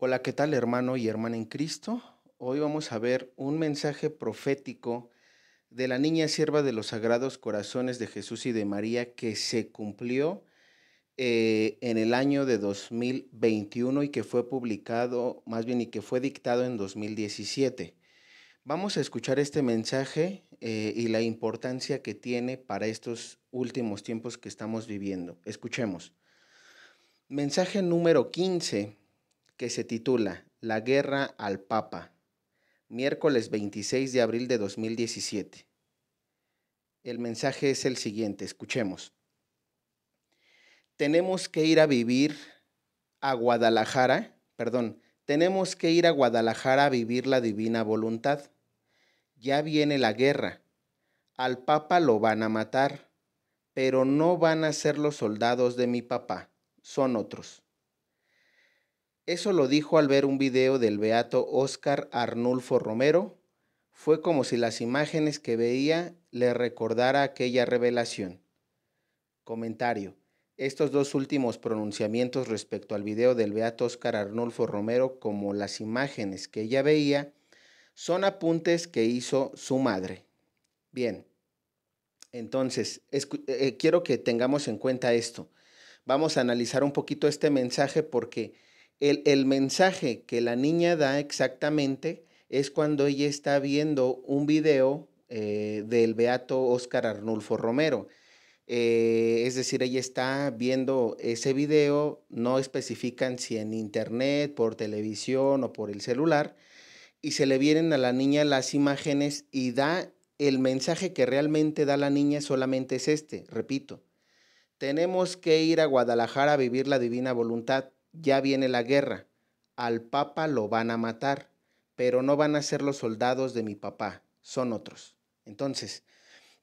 Hola, ¿qué tal hermano y hermana en Cristo? Hoy vamos a ver un mensaje profético de la niña sierva de los Sagrados Corazones de Jesús y de María que se cumplió eh, en el año de 2021 y que fue publicado, más bien, y que fue dictado en 2017. Vamos a escuchar este mensaje eh, y la importancia que tiene para estos últimos tiempos que estamos viviendo. Escuchemos. Mensaje número 15 que se titula La guerra al Papa, miércoles 26 de abril de 2017. El mensaje es el siguiente, escuchemos. Tenemos que ir a vivir a Guadalajara, perdón, tenemos que ir a Guadalajara a vivir la divina voluntad. Ya viene la guerra. Al Papa lo van a matar, pero no van a ser los soldados de mi papá, son otros. Eso lo dijo al ver un video del beato Óscar Arnulfo Romero. Fue como si las imágenes que veía le recordara aquella revelación. Comentario. Estos dos últimos pronunciamientos respecto al video del beato Óscar Arnulfo Romero como las imágenes que ella veía son apuntes que hizo su madre. Bien, entonces eh, quiero que tengamos en cuenta esto. Vamos a analizar un poquito este mensaje porque el, mensaje que la niña da exactamente es cuando ella está viendo un video eh, del beato Oscar Arnulfo Romero. Eh, es decir, ella está viendo ese video, no especifican si en internet, por televisión o por el celular, y se le vienen a la niña las imágenes y da el mensaje que realmente da la niña solamente es este, repito, tenemos que ir a Guadalajara a vivir la divina voluntad, ya viene la guerra, al papa lo van a matar, pero no van a ser los soldados de mi papá, son otros. Entonces,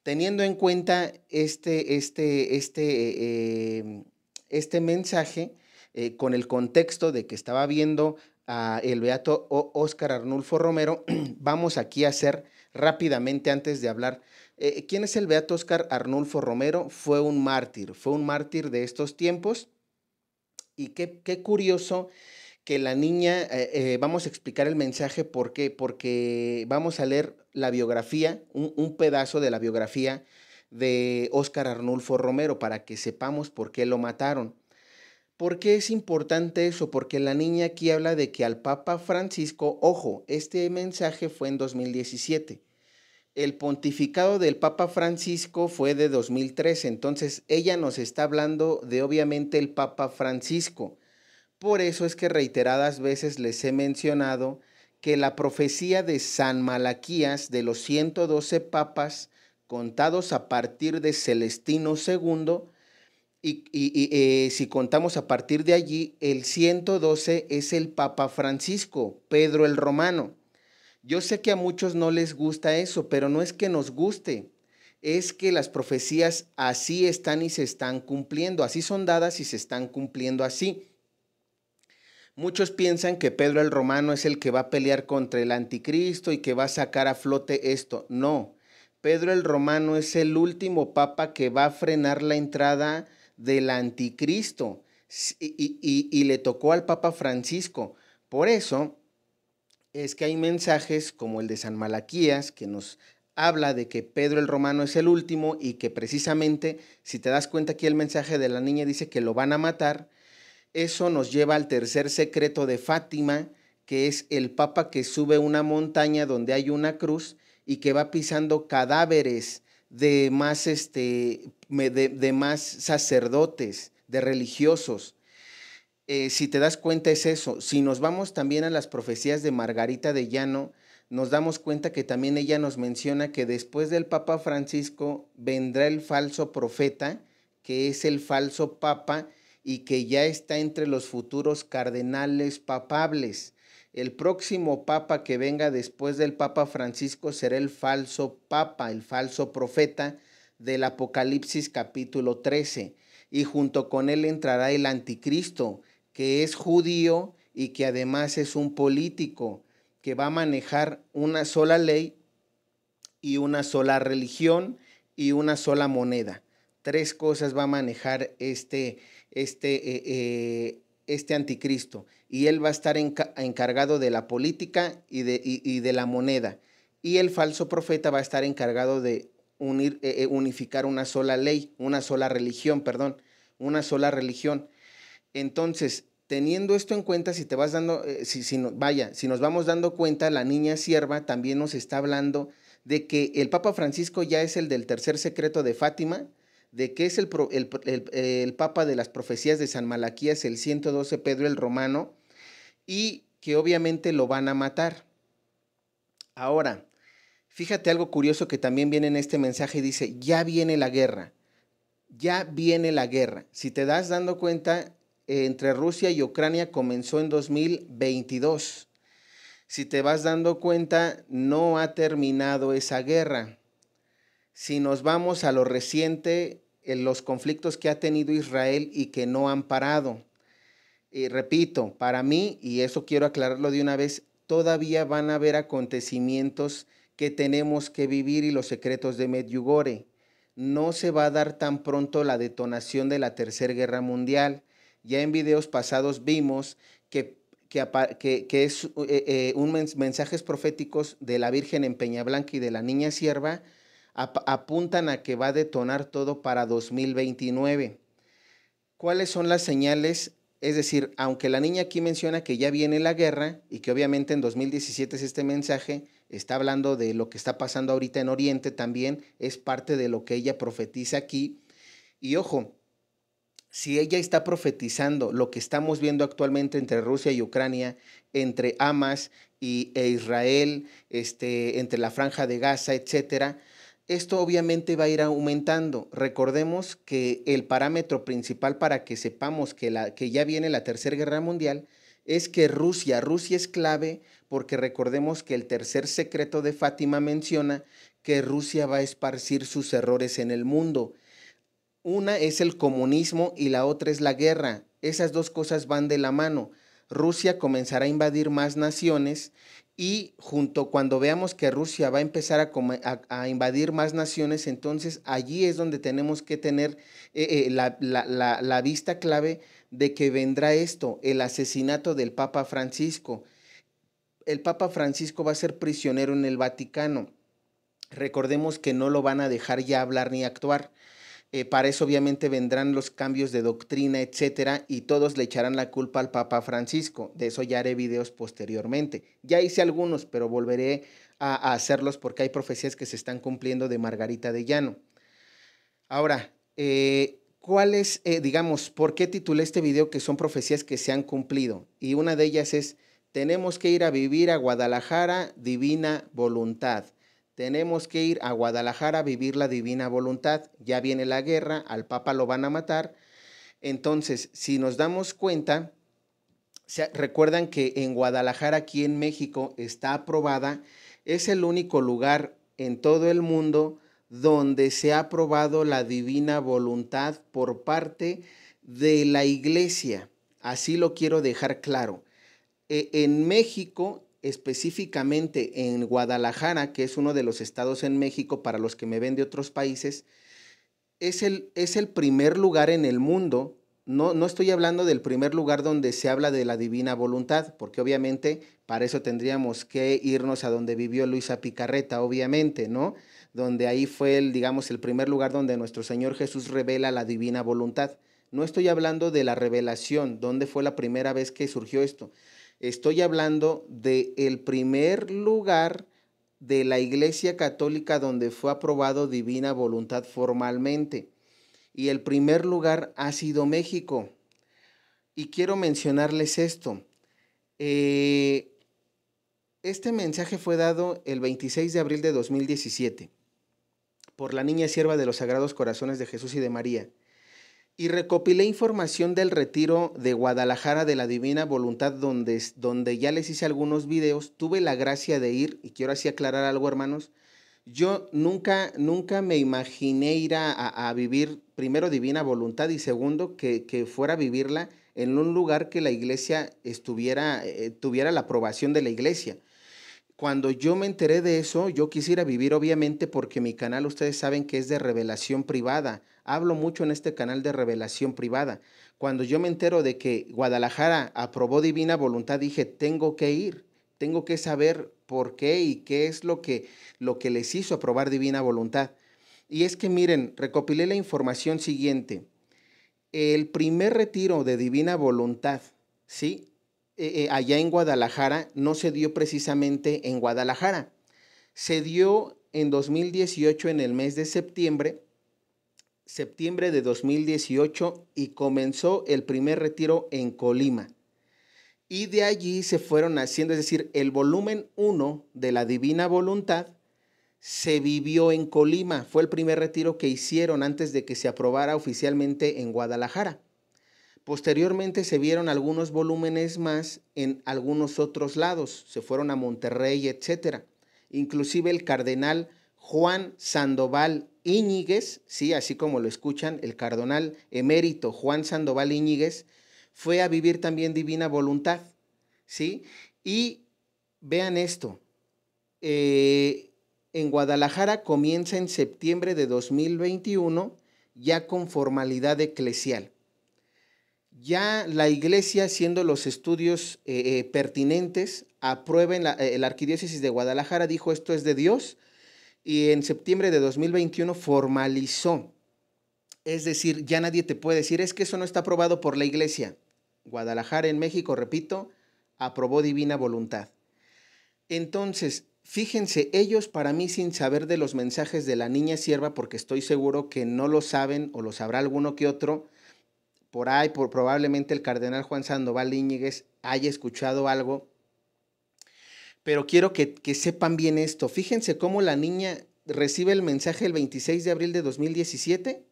teniendo en cuenta este, este, este, eh, em, este mensaje, eh, con el contexto de que estaba viendo a el beato Óscar Arnulfo Romero, vamos aquí a hacer rápidamente antes de hablar. Eh, ¿Quién es el beato Óscar Arnulfo Romero? Fue un mártir, fue un mártir de estos tiempos. Y qué, curioso que la niña, eh, eh, vamos a explicar el mensaje por qué, porque vamos a leer la biografía, un, pedazo de la biografía de Óscar Arnulfo Romero para que sepamos por qué lo mataron. ¿Por qué es importante eso? Porque la niña aquí habla de que al Papa Francisco, ojo, este mensaje fue en 2017 el pontificado del Papa Francisco fue de 2003, entonces ella nos está hablando de obviamente el Papa Francisco. Por eso es que reiteradas veces les he mencionado que la profecía de San Malaquías de los 112 papas contados a partir de Celestino II, y, eh, si contamos a partir de allí, el 112 es el Papa Francisco, Pedro el Romano. Yo sé que a muchos no les gusta eso, pero no es que nos guste, es que las profecías así están y se están cumpliendo, así son dadas y se están cumpliendo así. Muchos piensan que Pedro el Romano es el que va a pelear contra el anticristo y que va a sacar a flote esto. No, Pedro el Romano es el último papa que va a frenar la entrada del anticristo y, le tocó al Papa Francisco. Por eso, es que hay mensajes como el de San Malaquías que nos habla de que Pedro el Romano es el último y que precisamente, si te das cuenta aquí el mensaje de la niña dice que lo van a matar, eso nos lleva al tercer secreto de Fátima, que es el Papa que sube una montaña donde hay una cruz y que va pisando cadáveres de más, este, de, más sacerdotes, de religiosos. Eh, si te das cuenta, es eso. Si nos vamos también a las profecías de Margarita de Llano, nos damos cuenta que también ella nos menciona que después del Papa Francisco vendrá el falso profeta, que es el falso Papa y que ya está entre los futuros cardenales papables. El próximo Papa que venga después del Papa Francisco será el falso Papa, el falso profeta del Apocalipsis capítulo 13. Y junto con él entrará el anticristo, que es judío y que además es un político que va a manejar una sola ley y una sola religión y una sola moneda. Tres cosas va a manejar este, este, eh, eh, este anticristo. Y él va a estar encargado de la política y de, de, la moneda. Y el falso profeta va a estar encargado de unir, eh, unificar una sola ley, una sola religión, perdón, una sola religión. Entonces, teniendo esto en cuenta, si te vas dando, eh, si, si no, vaya, si nos vamos dando cuenta, la niña sierva también nos está hablando de que el Papa Francisco ya es el del tercer secreto de Fátima, de que es el, Papa de las profecías de San Malaquías, el 112 Pedro el Romano, y que obviamente lo van a matar. Ahora, fíjate algo curioso que también viene en este mensaje, dice, ya viene la guerra, ya viene la guerra. Si te das dando cuenta, eh, entre Rusia y Ucrania comenzó en 2022. Si te vas dando cuenta, no ha terminado esa guerra. Si nos vamos a lo reciente, en eh, los conflictos que ha tenido Israel y que no han parado. Y repito, para mí, y eso quiero aclararlo de una vez, todavía van a haber acontecimientos que tenemos que vivir y los secretos de Medjugorje. No se va a dar tan pronto la detonación de la Tercera Guerra Mundial ya en videos pasados vimos que, es eh, eh, un mensajes proféticos de la Virgen en Peña Blanca y de la Niña Sierva apuntan a que va a detonar todo para 2029. ¿Cuáles son las señales? Es decir, aunque la niña aquí menciona que ya viene la guerra y que obviamente en 2017 es este mensaje, está hablando de lo que está pasando ahorita en Oriente también, es parte de lo que ella profetiza aquí. Y ojo, si ella está profetizando lo que estamos viendo actualmente entre Rusia y Ucrania, entre Hamas y, e Israel, este, entre la franja de Gaza, etcétera, esto obviamente va a ir aumentando. Recordemos que el parámetro principal para que sepamos que, la, que ya viene la Tercera Guerra Mundial es que Rusia, Rusia es clave porque recordemos que el tercer secreto de Fátima menciona que Rusia va a esparcir sus errores en el mundo una es el comunismo y la otra es la guerra. Esas dos cosas van de la mano. Rusia comenzará a invadir más naciones y junto cuando veamos que Rusia va a empezar a, invadir más naciones, entonces allí es donde tenemos que tener eh, eh, la vista clave de que vendrá esto, el asesinato del Papa Francisco. El Papa Francisco va a ser prisionero en el Vaticano. Recordemos que no lo van a dejar ya hablar ni actuar. Eh, para eso obviamente vendrán los cambios de doctrina, etcétera, y todos le echarán la culpa al Papa Francisco. De eso ya haré videos posteriormente. Ya hice algunos, pero volveré a, hacerlos porque hay profecías que se están cumpliendo de Margarita de Llano. Ahora, cuáles eh, ¿cuál es, eh, digamos, por qué titulé este video que son profecías que se han cumplido? Y una de ellas es, tenemos que ir a vivir a Guadalajara, divina voluntad tenemos que ir a Guadalajara a vivir la divina voluntad, ya viene la guerra, al Papa lo van a matar. Entonces, si nos damos cuenta, recuerdan que en Guadalajara, aquí en México, está aprobada, es el único lugar en todo el mundo donde se ha aprobado la divina voluntad por parte de la iglesia. Así lo quiero dejar claro. E, en México específicamente en Guadalajara, que es uno de los estados en México para los que me ven de otros países, es el, es el primer lugar en el mundo. No, no estoy hablando del primer lugar donde se habla de la divina voluntad, porque obviamente para eso tendríamos que irnos a donde vivió Luisa Picarreta, obviamente, ¿no? Donde ahí fue, el, digamos, el primer lugar donde nuestro Señor Jesús revela la divina voluntad. No estoy hablando de la revelación, dónde fue la primera vez que surgió esto. Estoy hablando de el primer lugar de la Iglesia Católica donde fue aprobado divina voluntad formalmente. Y el primer lugar ha sido México. Y quiero mencionarles esto. Eh, este mensaje fue dado el 26 de abril de 2017 por la niña sierva de los Sagrados Corazones de Jesús y de María y recopilé información del retiro de Guadalajara de la Divina Voluntad, donde, donde ya les hice algunos videos. Tuve la gracia de ir, y quiero así aclarar algo, hermanos. Yo nunca, nunca me imaginé ir a, vivir, primero, Divina Voluntad, y segundo, que, fuera a vivirla en un lugar que la iglesia estuviera, eh, tuviera la aprobación de la iglesia cuando yo me enteré de eso, yo quisiera vivir obviamente porque mi canal, ustedes saben que es de revelación privada. Hablo mucho en este canal de revelación privada. Cuando yo me entero de que Guadalajara aprobó divina voluntad, dije, tengo que ir, tengo que saber por qué y qué es lo que, lo que les hizo aprobar divina voluntad. Y es que miren, recopilé la información siguiente. El primer retiro de divina voluntad, ¿sí? Eh, eh, allá en Guadalajara no se dio precisamente en Guadalajara. Se dio en 2018 en el mes de septiembre, septiembre de 2018 y comenzó el primer retiro en Colima. Y de allí se fueron haciendo, es decir, el volumen 1 de la Divina Voluntad se vivió en Colima. Fue el primer retiro que hicieron antes de que se aprobara oficialmente en Guadalajara. Posteriormente se vieron algunos volúmenes más en algunos otros lados, se fueron a Monterrey, etc. Inclusive el cardenal Juan Sandoval Íñiguez, sí, así como lo escuchan, el cardenal emérito Juan Sandoval Íñiguez fue a vivir también divina voluntad, sí. Y vean esto, eh, en Guadalajara comienza en septiembre de 2021 ya con formalidad eclesial ya la iglesia, haciendo los estudios eh, eh, pertinentes, aprueba eh, la, arquidiócesis de Guadalajara, dijo esto es de Dios, y en septiembre de 2021 formalizó. Es decir, ya nadie te puede decir, es que eso no está aprobado por la iglesia. Guadalajara en México, repito, aprobó divina voluntad. Entonces, fíjense, ellos para mí sin saber de los mensajes de la niña sierva, porque estoy seguro que no lo saben o lo sabrá alguno que otro, por ahí, probablemente el cardenal Juan Sandoval Íñiguez haya escuchado algo, pero quiero que, sepan bien esto. Fíjense cómo la niña recibe el mensaje el 26 de abril de 2017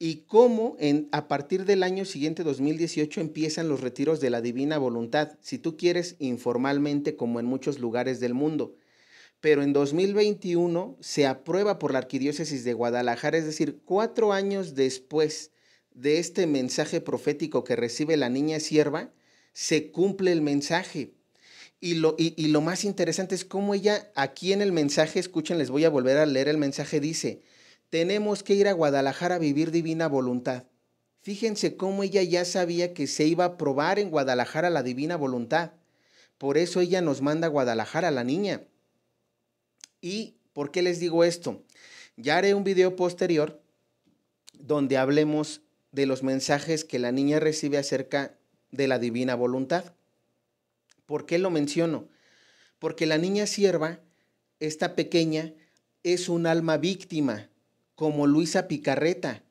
y cómo en, a partir del año siguiente, 2018, empiezan los retiros de la divina voluntad, si tú quieres, informalmente como en muchos lugares del mundo. Pero en 2021 se aprueba por la Arquidiócesis de Guadalajara, es decir, cuatro años después de este mensaje profético que recibe la niña sierva, se cumple el mensaje. Y lo, y, lo más interesante es cómo ella, aquí en el mensaje, escuchen, les voy a volver a leer el mensaje, dice, tenemos que ir a Guadalajara a vivir divina voluntad. Fíjense cómo ella ya sabía que se iba a probar en Guadalajara la divina voluntad. Por eso ella nos manda a Guadalajara, la niña. ¿Y por qué les digo esto? Ya haré un video posterior donde hablemos de los mensajes que la niña recibe acerca de la divina voluntad. ¿Por qué lo menciono? Porque la niña sierva, esta pequeña, es un alma víctima, como Luisa Picarreta.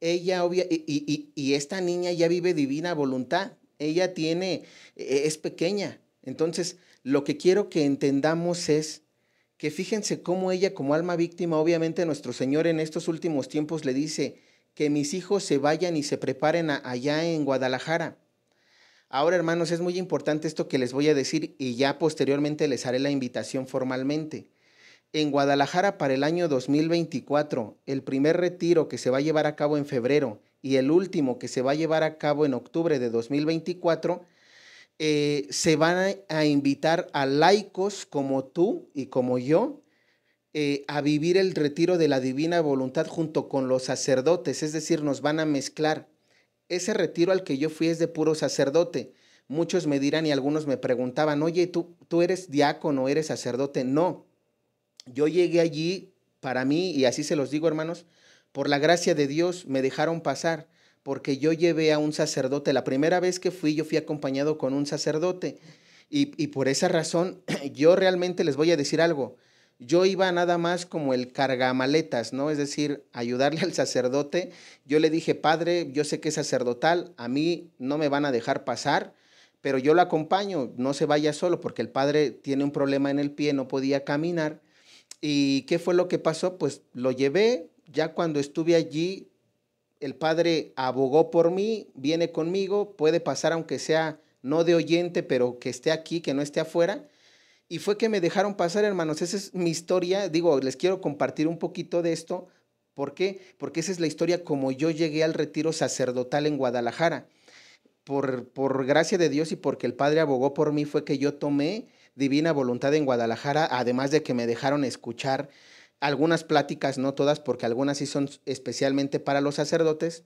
Ella obvia, y, y esta niña ya vive divina voluntad. Ella tiene, e, e, es pequeña. Entonces, lo que quiero que entendamos es que fíjense cómo ella como alma víctima, obviamente nuestro Señor en estos últimos tiempos le dice, que mis hijos se vayan y se preparen allá en Guadalajara. Ahora, hermanos, es muy importante esto que les voy a decir y ya posteriormente les haré la invitación formalmente. En Guadalajara para el año 2024, el primer retiro que se va a llevar a cabo en febrero y el último que se va a llevar a cabo en octubre de 2024, eh, se van a invitar a laicos como tú y como yo eh, a vivir el retiro de la divina voluntad junto con los sacerdotes, es decir, nos van a mezclar. Ese retiro al que yo fui es de puro sacerdote. Muchos me dirán y algunos me preguntaban, oye, tú, tú eres diácono, eres sacerdote. No, yo llegué allí para mí, y así se los digo hermanos, por la gracia de Dios me dejaron pasar, porque yo llevé a un sacerdote. La primera vez que fui, yo fui acompañado con un sacerdote. y por esa razón, yo realmente les voy a decir algo yo iba nada más como el cargamaletas, ¿no? Es decir, ayudarle al sacerdote. Yo le dije, padre, yo sé que es sacerdotal, a mí no me van a dejar pasar, pero yo lo acompaño, no se vaya solo, porque el padre tiene un problema en el pie, no podía caminar. ¿Y qué fue lo que pasó? Pues lo llevé, ya cuando estuve allí, el padre abogó por mí, viene conmigo, puede pasar aunque sea no de oyente, pero que esté aquí, que no esté afuera y fue que me dejaron pasar, hermanos. Esa es mi historia. Digo, les quiero compartir un poquito de esto. ¿Por qué? Porque esa es la historia como yo llegué al retiro sacerdotal en Guadalajara. Por, por gracia de Dios y porque el Padre abogó por mí, fue que yo tomé divina voluntad en Guadalajara, además de que me dejaron escuchar algunas pláticas, no todas, porque algunas sí son especialmente para los sacerdotes,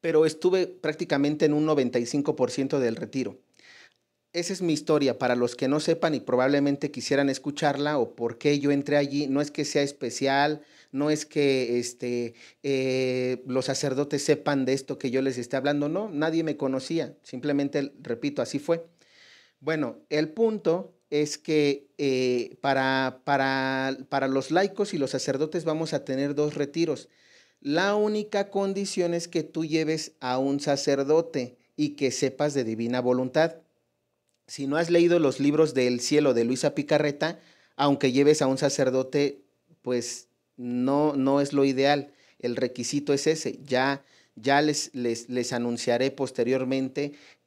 pero estuve prácticamente en un 95% del retiro esa es mi historia. Para los que no sepan y probablemente quisieran escucharla o por qué yo entré allí, no es que sea especial, no es que este, eh, los sacerdotes sepan de esto que yo les esté hablando, no, nadie me conocía, simplemente, repito, así fue. Bueno, el punto es que eh, para, para, para los laicos y los sacerdotes vamos a tener dos retiros. La única condición es que tú lleves a un sacerdote y que sepas de divina voluntad si no has leído los libros del cielo de Luisa Picarreta, aunque lleves a un sacerdote, pues no, no es lo ideal. El requisito es ese. Ya, ya les, les, anunciaré posteriormente eh,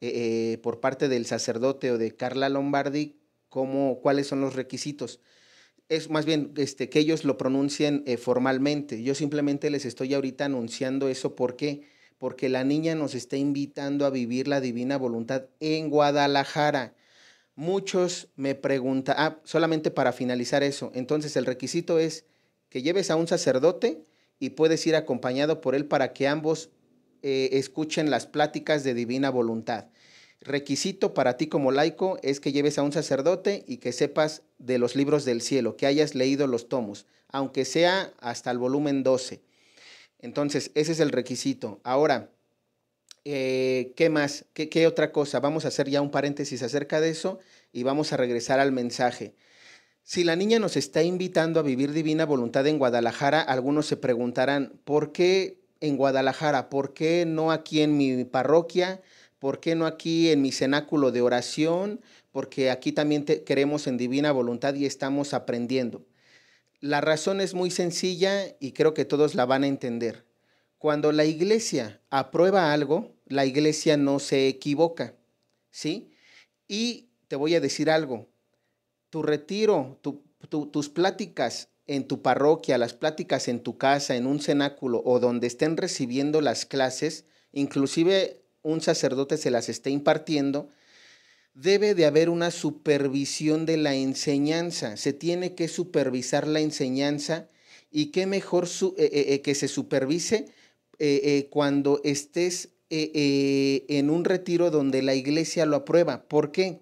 eh, por parte del sacerdote o de Carla Lombardi cómo, cuáles son los requisitos. Es más bien este, que ellos lo pronuncien eh, formalmente. Yo simplemente les estoy ahorita anunciando eso porque porque la niña nos está invitando a vivir la divina voluntad en Guadalajara. Muchos me preguntan, ah, solamente para finalizar eso, entonces el requisito es que lleves a un sacerdote y puedes ir acompañado por él para que ambos eh, escuchen las pláticas de divina voluntad. Requisito para ti como laico es que lleves a un sacerdote y que sepas de los libros del cielo, que hayas leído los tomos, aunque sea hasta el volumen 12. Entonces, ese es el requisito. Ahora, eh, ¿qué más? ¿Qué, otra cosa? Vamos a hacer ya un paréntesis acerca de eso y vamos a regresar al mensaje. Si la niña nos está invitando a vivir divina voluntad en Guadalajara, algunos se preguntarán, ¿por qué en Guadalajara? ¿Por qué no aquí en mi parroquia? ¿Por qué no aquí en mi cenáculo de oración? Porque aquí también queremos en divina voluntad y estamos aprendiendo. La razón es muy sencilla y creo que todos la van a entender. Cuando la iglesia aprueba algo, la iglesia no se equivoca, ¿sí? Y te voy a decir algo, tu retiro, tus pláticas en tu parroquia, las pláticas en tu casa, en un cenáculo o donde estén recibiendo las clases, inclusive un sacerdote se las esté impartiendo, debe de haber una supervisión de la enseñanza. Se tiene que supervisar la enseñanza y qué mejor eh, eh, eh, que se supervise cuando estés en un retiro donde la iglesia lo aprueba. ¿Por qué?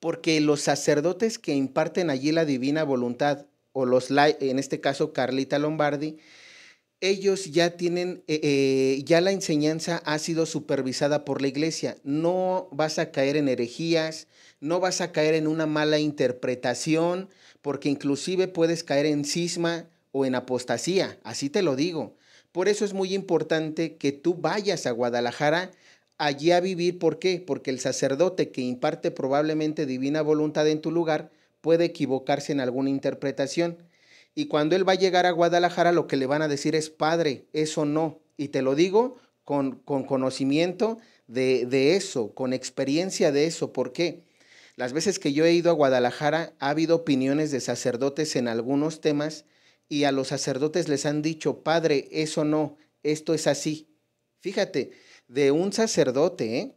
Porque los sacerdotes que imparten allí la divina voluntad, o los, en este caso Carlita Lombardi, ellos ya tienen, eh, eh, ya la enseñanza ha sido supervisada por la iglesia. No vas a caer en herejías, no vas a caer en una mala interpretación, porque inclusive puedes caer en cisma o en apostasía, así te lo digo. Por eso es muy importante que tú vayas a Guadalajara allí a vivir. ¿Por qué? Porque el sacerdote que imparte probablemente divina voluntad en tu lugar puede equivocarse en alguna interpretación y cuando él va a llegar a Guadalajara, lo que le van a decir es, padre, eso no. Y te lo digo con, con conocimiento de, de eso, con experiencia de eso. ¿Por qué? Las veces que yo he ido a Guadalajara ha habido opiniones de sacerdotes en algunos temas y a los sacerdotes les han dicho, padre, eso no, esto es así. Fíjate, de un sacerdote, ¿eh?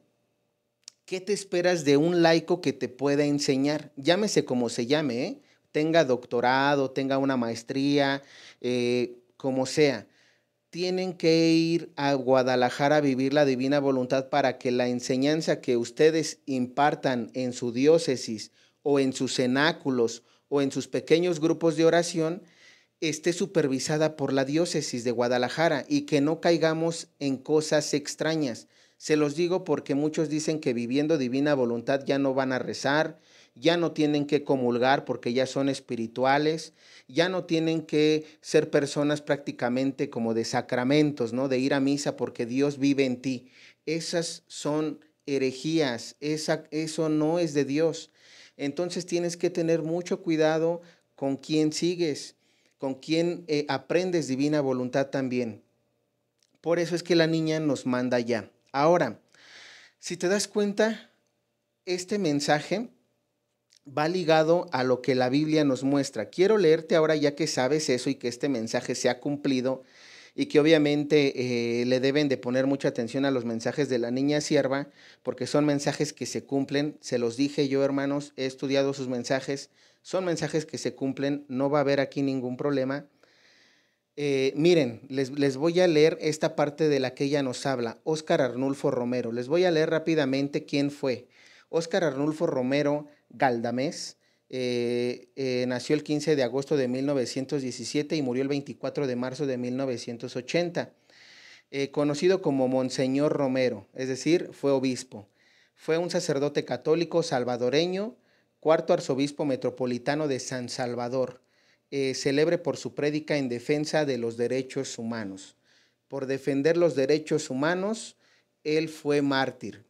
¿qué te esperas de un laico que te pueda enseñar? Llámese como se llame, ¿eh? tenga doctorado, tenga una maestría, eh, como sea. Tienen que ir a Guadalajara a vivir la divina voluntad para que la enseñanza que ustedes impartan en su diócesis o en sus cenáculos o en sus pequeños grupos de oración esté supervisada por la diócesis de Guadalajara y que no caigamos en cosas extrañas. Se los digo porque muchos dicen que viviendo divina voluntad ya no van a rezar, ya no tienen que comulgar porque ya son espirituales, ya no tienen que ser personas prácticamente como de sacramentos, ¿no? De ir a misa porque Dios vive en ti. Esas son herejías, esa, eso no es de Dios. Entonces tienes que tener mucho cuidado con quién sigues, con quién eh, aprendes divina voluntad también. Por eso es que la niña nos manda ya. Ahora, si te das cuenta, este mensaje va ligado a lo que la Biblia nos muestra. Quiero leerte ahora ya que sabes eso y que este mensaje se ha cumplido y que obviamente eh, le deben de poner mucha atención a los mensajes de la niña sierva, porque son mensajes que se cumplen, se los dije yo hermanos, he estudiado sus mensajes, son mensajes que se cumplen, no va a haber aquí ningún problema. Eh, miren, les, les, voy a leer esta parte de la que ella nos habla, Óscar Arnulfo Romero, les voy a leer rápidamente quién fue. Óscar Arnulfo Romero Galdamés. Eh, eh, nació el 15 de agosto de 1917 y murió el 24 de marzo de 1980, eh, conocido como Monseñor Romero, es decir, fue obispo. Fue un sacerdote católico salvadoreño, cuarto arzobispo metropolitano de San Salvador, célebre por su prédica en defensa de los derechos humanos. Por defender los derechos humanos, él fue mártir.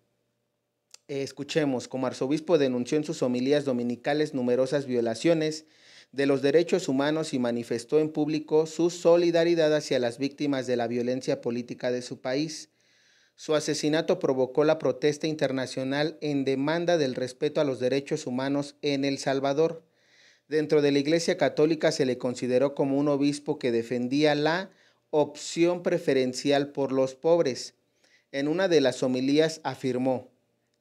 Eh, escuchemos, como arzobispo denunció en sus homilías dominicales numerosas violaciones de los derechos humanos y manifestó en público su solidaridad hacia las víctimas de la violencia política de su país. Su asesinato provocó la protesta internacional en demanda del respeto a los derechos humanos en El Salvador. Dentro de la Iglesia Católica se le consideró como un obispo que defendía la opción preferencial por los pobres. En una de las homilías afirmó,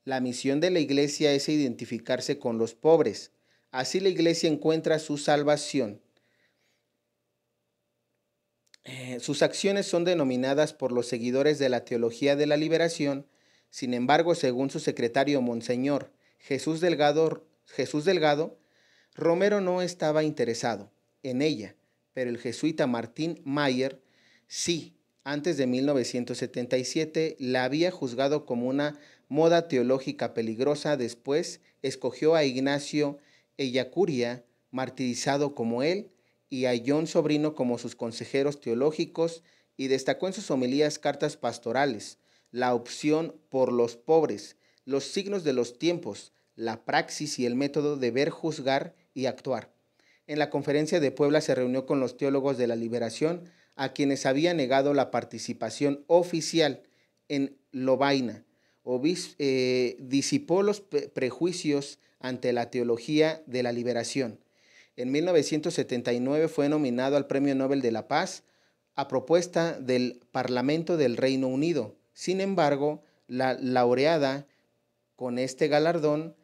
la misión de la iglesia es identificarse con los pobres. Así la iglesia encuentra su salvación. Eh, sus acciones son denominadas por los seguidores de la teología de la liberación. Sin embargo, según su secretario Monseñor Jesús Delgado, Jesús Delgado, Romero no estaba interesado en ella, pero el jesuita Martín Mayer sí, antes de 1977, la había juzgado como una moda teológica peligrosa, después escogió a Ignacio Eyacuria, martirizado como él, y a John Sobrino como sus consejeros teológicos, y destacó en sus homilías cartas pastorales, la opción por los pobres, los signos de los tiempos, la praxis y el método de ver, juzgar y actuar. En la conferencia de Puebla se reunió con los teólogos de la liberación, a quienes había negado la participación oficial en Lobaina, eh, disipó los prejuicios ante la teología de la liberación. En 1979 fue nominado al Premio Nobel de la Paz a propuesta del Parlamento del Reino Unido. Sin embargo, la laureada con este galardón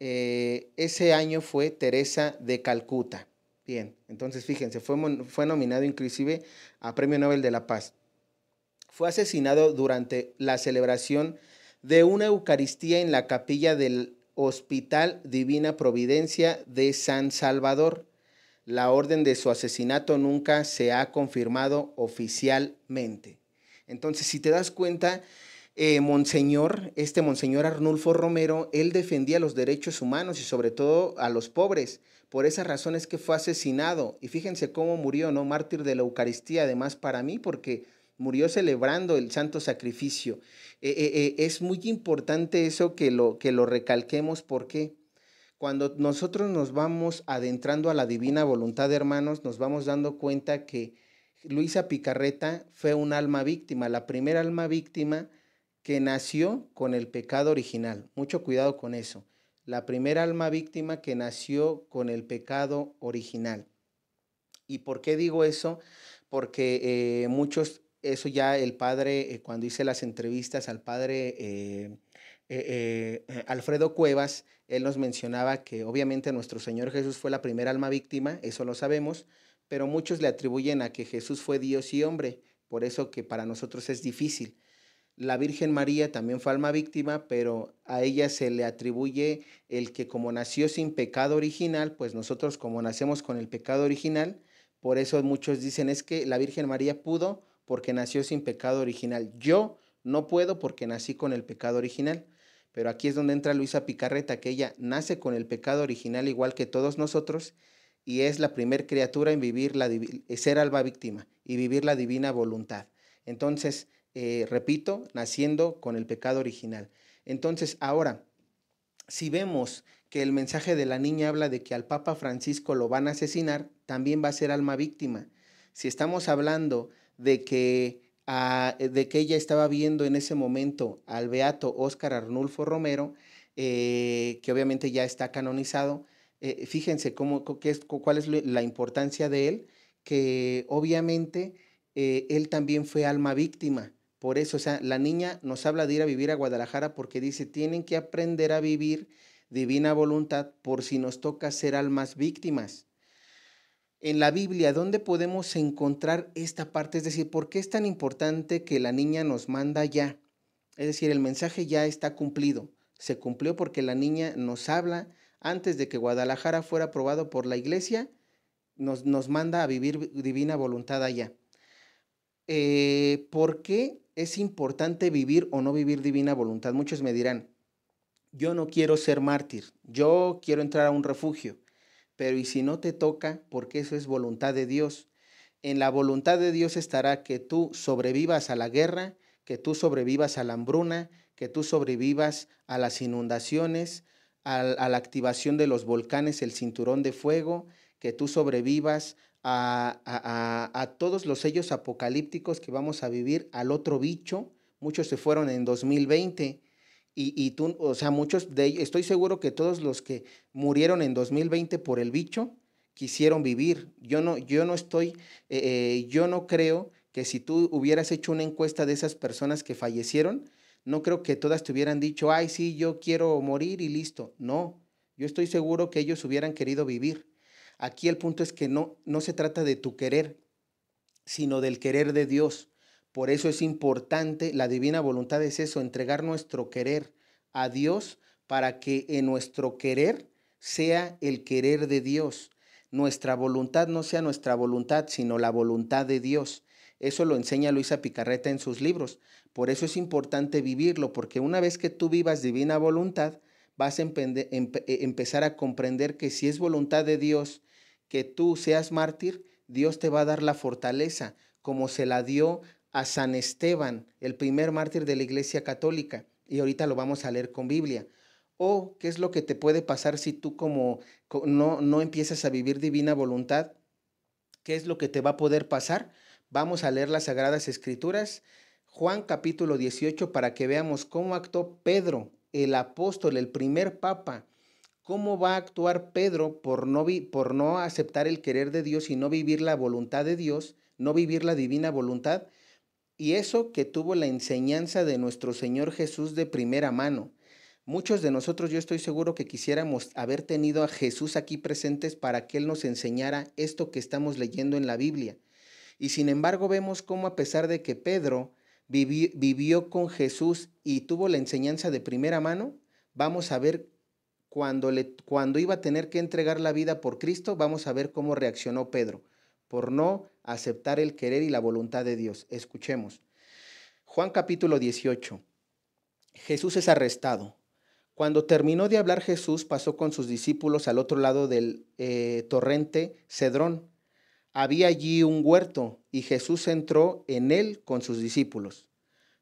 eh, ese año fue Teresa de Calcuta. Bien, entonces fíjense, fue, fue nominado inclusive a Premio Nobel de la Paz. Fue asesinado durante la celebración de una Eucaristía en la capilla del Hospital Divina Providencia de San Salvador. La orden de su asesinato nunca se ha confirmado oficialmente. Entonces, si te das cuenta, eh, Monseñor, este Monseñor Arnulfo Romero, él defendía los derechos humanos y sobre todo a los pobres. Por esas razones que fue asesinado. Y fíjense cómo murió, ¿no? Mártir de la Eucaristía, además para mí, porque murió celebrando el santo sacrificio. Eh, eh, eh, es muy importante eso que lo, que lo recalquemos porque cuando nosotros nos vamos adentrando a la divina voluntad, hermanos, nos vamos dando cuenta que Luisa Picarreta fue un alma víctima, la primera alma víctima que nació con el pecado original. Mucho cuidado con eso. La primera alma víctima que nació con el pecado original. ¿Y por qué digo eso? Porque muchos eso ya el padre, eh, cuando hice las entrevistas al padre eh, eh, Alfredo Cuevas, él nos mencionaba que obviamente nuestro Señor Jesús fue la primera alma víctima, eso lo sabemos, pero muchos le atribuyen a que Jesús fue Dios y hombre, por eso que para nosotros es difícil. La Virgen María también fue alma víctima, pero a ella se le atribuye el que como nació sin pecado original, pues nosotros como nacemos con el pecado original, por eso muchos dicen es que la Virgen María pudo porque nació sin pecado original. Yo no puedo porque nací con el pecado original. Pero aquí es donde entra Luisa Picarreta, que ella nace con el pecado original igual que todos nosotros y es la primer criatura en vivir la eh, ser alba víctima y vivir la divina voluntad. Entonces, eh, repito, naciendo con el pecado original. Entonces, ahora, si vemos que el mensaje de la niña habla de que al Papa Francisco lo van a asesinar, también va a ser alma víctima. Si estamos hablando de que, ah, de que ella estaba viendo en ese momento al beato Óscar Arnulfo Romero, eh, que obviamente ya está canonizado. Eh, fíjense cómo, cuál es la importancia de él, que obviamente eh, él también fue alma víctima. Por eso, o sea, la niña nos habla de ir a vivir a Guadalajara porque dice, tienen que aprender a vivir divina voluntad por si nos toca ser almas víctimas en la Biblia, ¿dónde podemos encontrar esta parte? Es decir, ¿por qué es tan importante que la niña nos manda ya? Es decir, el mensaje ya está cumplido. Se cumplió porque la niña nos habla antes de que Guadalajara fuera aprobado por la iglesia, nos, nos manda a vivir divina voluntad allá. Eh, ¿Por qué es importante vivir o no vivir divina voluntad? Muchos me dirán, yo no quiero ser mártir, yo quiero entrar a un refugio pero y si no te toca, porque eso es voluntad de Dios. En la voluntad de Dios estará que tú sobrevivas a la guerra, que tú sobrevivas a la hambruna, que tú sobrevivas a las inundaciones, a, la activación de los volcanes, el cinturón de fuego, que tú sobrevivas a, a, todos los sellos apocalípticos que vamos a vivir, al otro bicho. Muchos se fueron en 2020, y, tú, o sea, muchos de ellos, estoy seguro que todos los que murieron en 2020 por el bicho quisieron vivir. Yo no, yo no estoy, eh, eh, yo no creo que si tú hubieras hecho una encuesta de esas personas que fallecieron, no creo que todas te hubieran dicho, ay, sí, yo quiero morir y listo. No, yo estoy seguro que ellos hubieran querido vivir. Aquí el punto es que no, no se trata de tu querer, sino del querer de Dios. Por eso es importante, la divina voluntad es eso, entregar nuestro querer a Dios para que en nuestro querer sea el querer de Dios. Nuestra voluntad no sea nuestra voluntad, sino la voluntad de Dios. Eso lo enseña Luisa Picarreta en sus libros. Por eso es importante vivirlo, porque una vez que tú vivas divina voluntad, vas a eh, empezar a comprender que si es voluntad de Dios que tú seas mártir, Dios te va a dar la fortaleza, como se la dio a San Esteban, el primer mártir de la Iglesia Católica, y ahorita lo vamos a leer con Biblia. O qué es lo que te puede pasar si tú como no, no empiezas a vivir divina voluntad, qué es lo que te va a poder pasar. Vamos a leer las Sagradas Escrituras, Juan capítulo 18, para que veamos cómo actuó Pedro, el apóstol, el primer papa. ¿Cómo va a actuar Pedro por no, por no aceptar el querer de Dios y no vivir la voluntad de Dios, no vivir la divina voluntad? Y eso que tuvo la enseñanza de nuestro Señor Jesús de primera mano. Muchos de nosotros yo estoy seguro que quisiéramos haber tenido a Jesús aquí presentes para que Él nos enseñara esto que estamos leyendo en la Biblia. Y sin embargo vemos cómo a pesar de que Pedro vivió, con Jesús y tuvo la enseñanza de primera mano, vamos a ver cuando, le, cuando iba a tener que entregar la vida por Cristo, vamos a ver cómo reaccionó Pedro, por no aceptar el querer y la voluntad de Dios. Escuchemos. Juan capítulo 18. Jesús es arrestado. Cuando terminó de hablar Jesús, pasó con sus discípulos al otro lado del eh, torrente Cedrón. Había allí un huerto y Jesús entró en él con sus discípulos.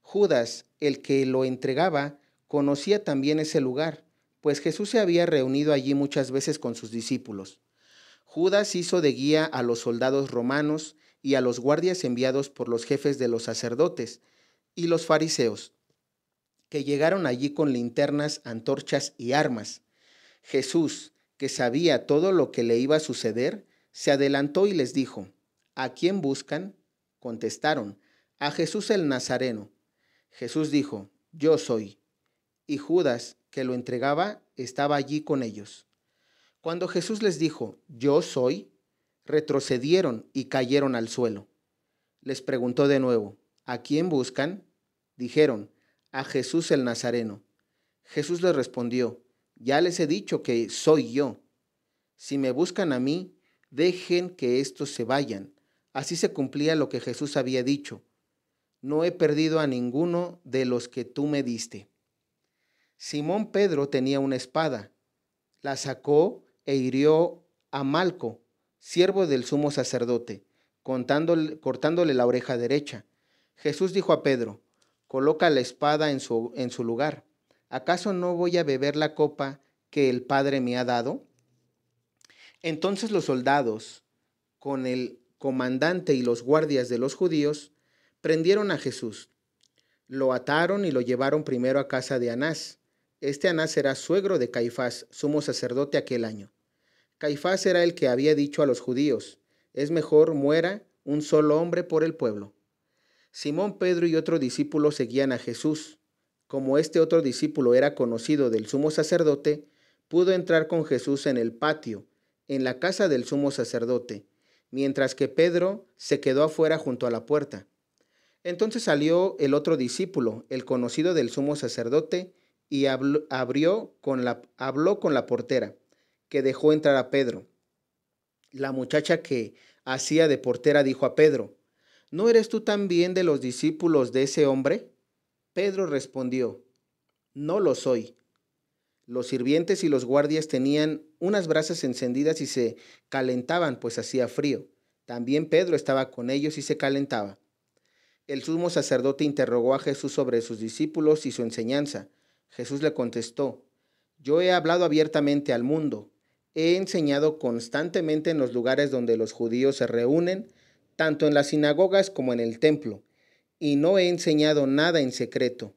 Judas, el que lo entregaba, conocía también ese lugar, pues Jesús se había reunido allí muchas veces con sus discípulos. Judas hizo de guía a los soldados romanos y a los guardias enviados por los jefes de los sacerdotes y los fariseos, que llegaron allí con linternas, antorchas y armas. Jesús, que sabía todo lo que le iba a suceder, se adelantó y les dijo, ¿A quién buscan? Contestaron, a Jesús el Nazareno. Jesús dijo, Yo soy. Y Judas, que lo entregaba, estaba allí con ellos. Cuando Jesús les dijo, yo soy, retrocedieron y cayeron al suelo. Les preguntó de nuevo, ¿a quién buscan? Dijeron, a Jesús el Nazareno. Jesús les respondió, ya les he dicho que soy yo. Si me buscan a mí, dejen que estos se vayan. Así se cumplía lo que Jesús había dicho. No he perdido a ninguno de los que tú me diste. Simón Pedro tenía una espada. La sacó e hirió a Malco, siervo del sumo sacerdote, cortándole la oreja derecha. Jesús dijo a Pedro, coloca la espada en su, en su lugar. ¿Acaso no voy a beber la copa que el Padre me ha dado? Entonces los soldados, con el comandante y los guardias de los judíos, prendieron a Jesús. Lo ataron y lo llevaron primero a casa de Anás. Este Anás era suegro de Caifás, sumo sacerdote aquel año. Caifás era el que había dicho a los judíos, es mejor muera un solo hombre por el pueblo. Simón Pedro y otro discípulo seguían a Jesús. Como este otro discípulo era conocido del sumo sacerdote, pudo entrar con Jesús en el patio, en la casa del sumo sacerdote, mientras que Pedro se quedó afuera junto a la puerta. Entonces salió el otro discípulo, el conocido del sumo sacerdote, y habló, abrió con la, habló con la portera que dejó entrar a Pedro. La muchacha que hacía de portera dijo a Pedro, ¿no eres tú también de los discípulos de ese hombre? Pedro respondió, no lo soy. Los sirvientes y los guardias tenían unas brasas encendidas y se calentaban, pues hacía frío. También Pedro estaba con ellos y se calentaba. El sumo sacerdote interrogó a Jesús sobre sus discípulos y su enseñanza. Jesús le contestó, Yo he hablado abiertamente al mundo, he enseñado constantemente en los lugares donde los judíos se reúnen, tanto en las sinagogas como en el templo, y no he enseñado nada en secreto.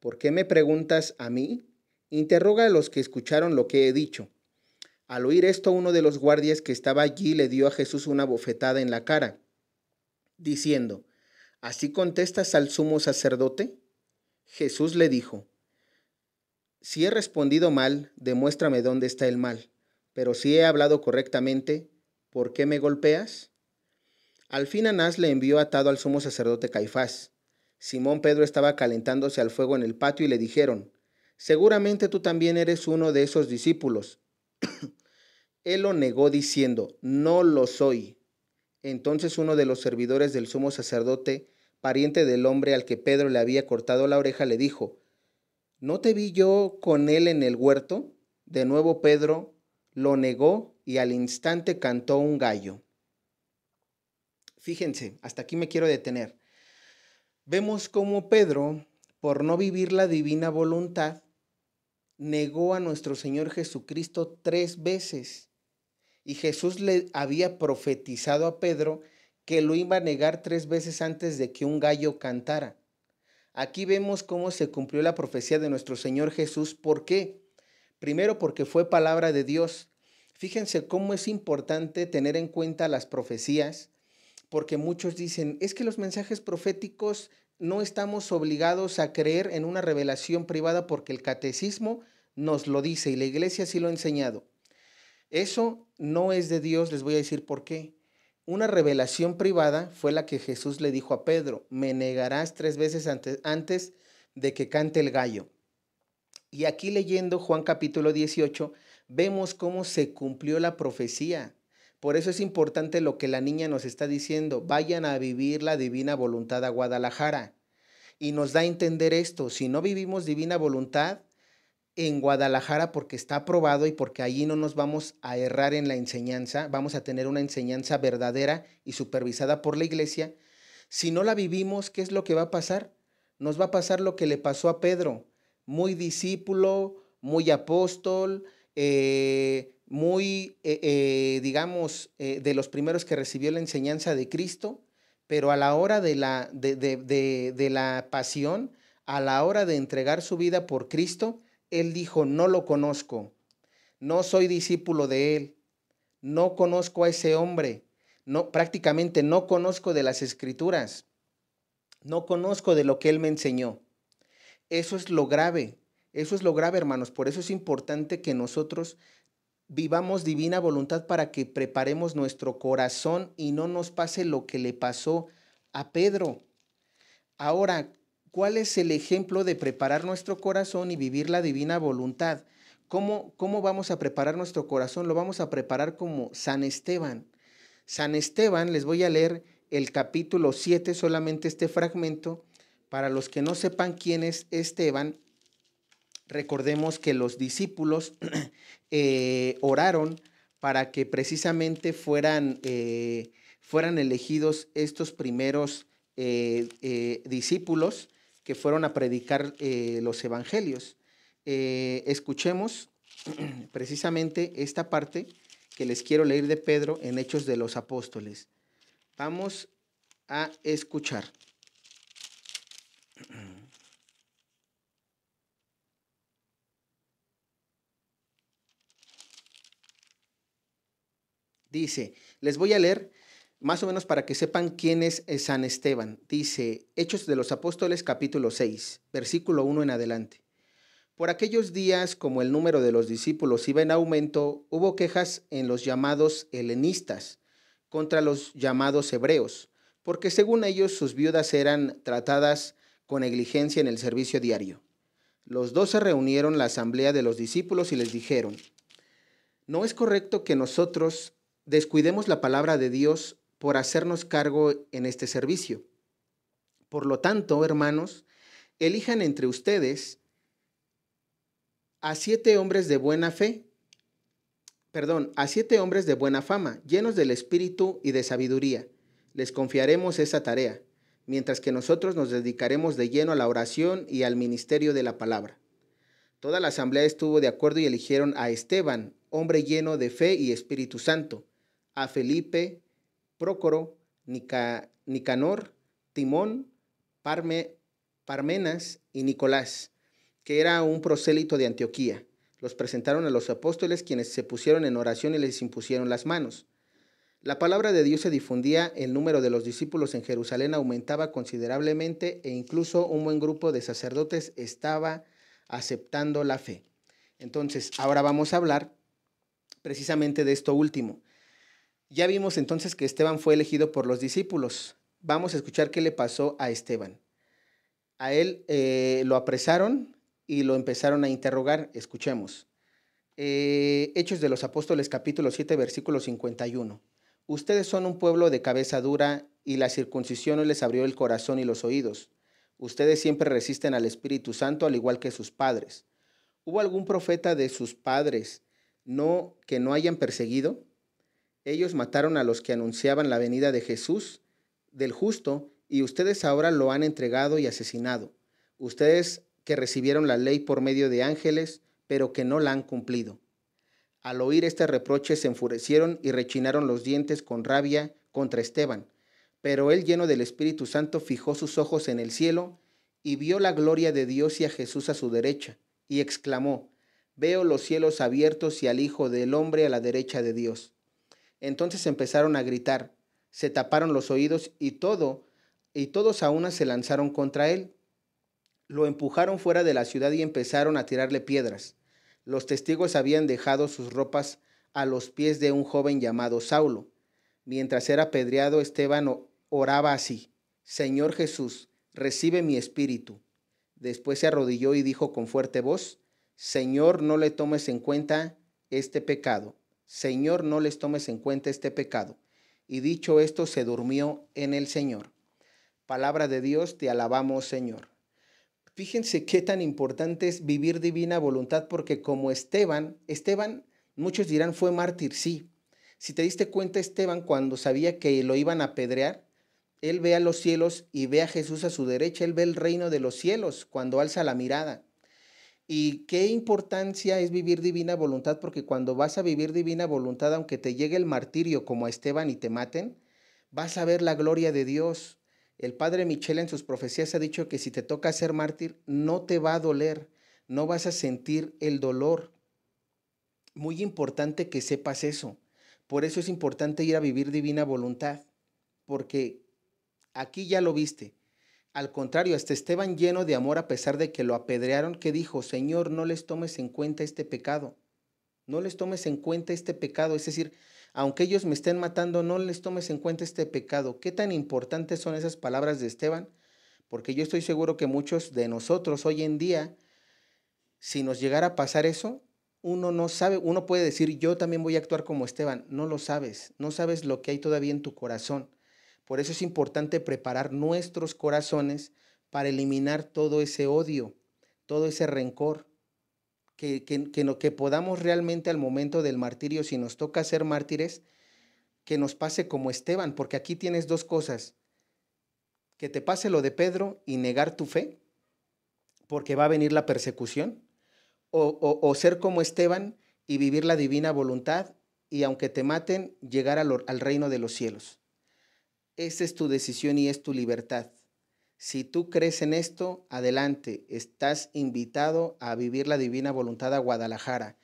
¿Por qué me preguntas a mí? Interroga a los que escucharon lo que he dicho. Al oír esto, uno de los guardias que estaba allí le dio a Jesús una bofetada en la cara, diciendo, ¿Así contestas al sumo sacerdote? Jesús le dijo, Si he respondido mal, demuéstrame dónde está el mal pero si he hablado correctamente, ¿por qué me golpeas? Al fin Anás le envió atado al sumo sacerdote Caifás. Simón Pedro estaba calentándose al fuego en el patio y le dijeron, seguramente tú también eres uno de esos discípulos. Él lo negó diciendo, no lo soy. Entonces uno de los servidores del sumo sacerdote, pariente del hombre al que Pedro le había cortado la oreja, le dijo, ¿no te vi yo con él en el huerto? De nuevo Pedro lo negó y al instante cantó un gallo. Fíjense, hasta aquí me quiero detener. Vemos cómo Pedro, por no vivir la divina voluntad, negó a nuestro Señor Jesucristo tres veces. Y Jesús le había profetizado a Pedro que lo iba a negar tres veces antes de que un gallo cantara. Aquí vemos cómo se cumplió la profecía de nuestro Señor Jesús. ¿Por qué? Primero porque fue palabra de Dios. Fíjense cómo es importante tener en cuenta las profecías, porque muchos dicen, es que los mensajes proféticos no estamos obligados a creer en una revelación privada porque el catecismo nos lo dice y la iglesia sí lo ha enseñado. Eso no es de Dios, les voy a decir por qué. Una revelación privada fue la que Jesús le dijo a Pedro, me negarás tres veces antes, de que cante el gallo. Y aquí leyendo Juan capítulo 18, vemos cómo se cumplió la profecía. Por eso es importante lo que la niña nos está diciendo. Vayan a vivir la divina voluntad a Guadalajara. Y nos da a entender esto. Si no vivimos divina voluntad en Guadalajara porque está aprobado y porque allí no nos vamos a errar en la enseñanza, vamos a tener una enseñanza verdadera y supervisada por la iglesia. Si no la vivimos, ¿qué es lo que va a pasar? Nos va a pasar lo que le pasó a Pedro muy discípulo, muy apóstol, eh, muy, eh, eh, digamos, de los primeros que recibió la enseñanza de Cristo, pero a la hora de la, de, de, de la pasión, a la hora de entregar su vida por Cristo, él dijo, no lo conozco, no soy discípulo de él, no conozco a ese hombre, no, prácticamente no conozco de las escrituras, no conozco de lo que él me enseñó. Eso es lo grave, eso es lo grave, hermanos. Por eso es importante que nosotros vivamos divina voluntad para que preparemos nuestro corazón y no nos pase lo que le pasó a Pedro. Ahora, ¿cuál es el ejemplo de preparar nuestro corazón y vivir la divina voluntad? ¿Cómo, ¿Cómo vamos a preparar nuestro corazón? Lo vamos a preparar como San Esteban. San Esteban, les voy a leer el capítulo 7, solamente este fragmento, para los que no sepan quién es Esteban, recordemos que los discípulos eh, oraron para que precisamente fueran, eh, fueran elegidos estos primeros eh, discípulos que fueron a predicar los evangelios. escuchemos precisamente esta parte que les quiero leer de Pedro en Hechos de los Apóstoles. Vamos a escuchar. Dice, les voy a leer más o menos para que sepan quién es eh, San Esteban. Dice, Hechos de los Apóstoles capítulo 6, versículo 1 en adelante. Por aquellos días, como el número de los discípulos iba en aumento, hubo quejas en los llamados helenistas contra los llamados hebreos, porque según ellos sus viudas eran tratadas con negligencia en el servicio diario. Los dos se reunieron la asamblea de los discípulos y les dijeron, no es correcto que nosotros descuidemos la palabra de Dios por hacernos cargo en este servicio. Por lo tanto, hermanos, elijan entre ustedes a siete hombres de buena fe, perdón, a siete hombres de buena fama, llenos del espíritu y de sabiduría. Les confiaremos esa tarea, mientras que nosotros nos dedicaremos de lleno a la oración y al ministerio de la palabra. Toda la asamblea estuvo de acuerdo y eligieron a Esteban, hombre lleno de fe y Espíritu Santo a Felipe, Prócoro, Nicanor, Timón, Parmenas y Nicolás, que era un prosélito de Antioquía. Los presentaron a los apóstoles quienes se pusieron en oración y les impusieron las manos. La palabra de Dios se difundía, el número de los discípulos en Jerusalén aumentaba considerablemente e incluso un buen grupo de sacerdotes estaba aceptando la fe. Entonces, ahora vamos a hablar precisamente de esto último. Ya vimos entonces que Esteban fue elegido por los discípulos. Vamos a escuchar qué le pasó a Esteban. A él eh, lo apresaron y lo empezaron a interrogar. Escuchemos. Eh, Hechos de los Apóstoles capítulo 7 versículo 51. Ustedes son un pueblo de cabeza dura y la circuncisión no les abrió el corazón y los oídos. Ustedes siempre resisten al Espíritu Santo al igual que sus padres. ¿Hubo algún profeta de sus padres no que no hayan perseguido? Ellos mataron a los que anunciaban la venida de Jesús, del justo, y ustedes ahora lo han entregado y asesinado. Ustedes que recibieron la ley por medio de ángeles, pero que no la han cumplido. Al oír este reproche se enfurecieron y rechinaron los dientes con rabia contra Esteban. Pero él, lleno del Espíritu Santo, fijó sus ojos en el cielo y vio la gloria de Dios y a Jesús a su derecha, y exclamó, Veo los cielos abiertos y al Hijo del Hombre a la derecha de Dios. Entonces empezaron a gritar, se taparon los oídos y todo, y todos a una se lanzaron contra él. Lo empujaron fuera de la ciudad y empezaron a tirarle piedras. Los testigos habían dejado sus ropas a los pies de un joven llamado Saulo. Mientras era apedreado, Esteban oraba así, Señor Jesús, recibe mi espíritu. Después se arrodilló y dijo con fuerte voz, Señor, no le tomes en cuenta este pecado. Señor, no les tomes en cuenta este pecado. Y dicho esto, se durmió en el Señor. Palabra de Dios, te alabamos, Señor. Fíjense qué tan importante es vivir divina voluntad, porque como Esteban, Esteban, muchos dirán, fue mártir, sí. Si te diste cuenta, Esteban, cuando sabía que lo iban a apedrear, él ve a los cielos y ve a Jesús a su derecha, él ve el reino de los cielos cuando alza la mirada. Y qué importancia es vivir divina voluntad, porque cuando vas a vivir divina voluntad, aunque te llegue el martirio como a Esteban y te maten, vas a ver la gloria de Dios. El padre Michel en sus profecías ha dicho que si te toca ser mártir, no te va a doler, no vas a sentir el dolor. Muy importante que sepas eso. Por eso es importante ir a vivir divina voluntad, porque aquí ya lo viste. Al contrario, hasta Esteban lleno de amor a pesar de que lo apedrearon, que dijo, Señor, no les tomes en cuenta este pecado, no les tomes en cuenta este pecado. Es decir, aunque ellos me estén matando, no les tomes en cuenta este pecado. ¿Qué tan importantes son esas palabras de Esteban? Porque yo estoy seguro que muchos de nosotros hoy en día, si nos llegara a pasar eso, uno no sabe, uno puede decir, yo también voy a actuar como Esteban. No lo sabes, no sabes lo que hay todavía en tu corazón. Por eso es importante preparar nuestros corazones para eliminar todo ese odio, todo ese rencor, que, que, que, podamos realmente al momento del martirio, si nos toca ser mártires, que nos pase como Esteban, porque aquí tienes dos cosas, que te pase lo de Pedro y negar tu fe, porque va a venir la persecución, o, o, ser como Esteban y vivir la divina voluntad y aunque te maten, llegar al reino de los cielos. Esa es tu decisión y es tu libertad. Si tú crees en esto, adelante, estás invitado a vivir la divina voluntad a Guadalajara.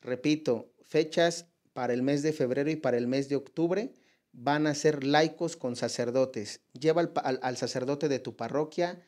Repito, fechas para el mes de febrero y para el mes de octubre van a ser laicos con sacerdotes. Lleva al, sacerdote de tu parroquia,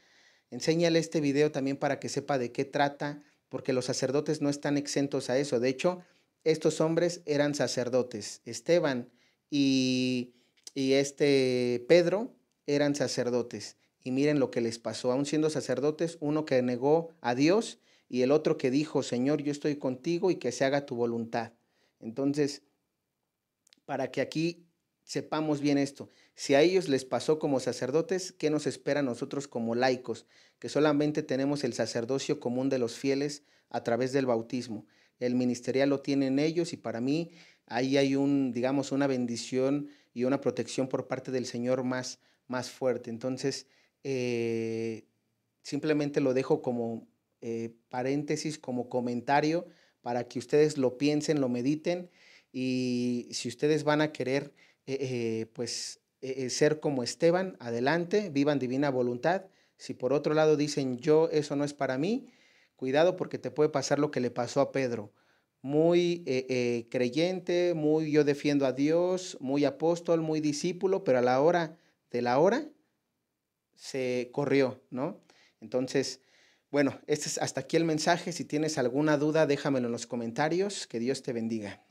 enséñale este video también para que sepa de qué trata, porque los sacerdotes no están exentos a eso. De hecho, estos hombres eran sacerdotes. Esteban y y este Pedro eran sacerdotes. Y miren lo que les pasó, aún siendo sacerdotes, uno que negó a Dios y el otro que dijo, Señor, yo estoy contigo y que se haga tu voluntad. Entonces, para que aquí sepamos bien esto, si a ellos les pasó como sacerdotes, ¿qué nos espera a nosotros como laicos? Que solamente tenemos el sacerdocio común de los fieles a través del bautismo. El ministerial lo tienen ellos y para mí ahí hay un, digamos, una bendición y una protección por parte del Señor más, más fuerte. Entonces, eh, simplemente lo dejo como eh, paréntesis, como comentario, para que ustedes lo piensen, lo mediten y si ustedes van a querer, eh, pues, ser como Esteban, adelante, vivan divina voluntad. Si por otro lado dicen, yo, eso no es para mí, cuidado porque te puede pasar lo que le pasó a Pedro muy eh, eh, creyente, muy yo defiendo a Dios, muy apóstol, muy discípulo, pero a la hora de la hora se corrió, ¿no? Entonces, bueno, este es hasta aquí el mensaje. Si tienes alguna duda, déjamelo en los comentarios. Que Dios te bendiga.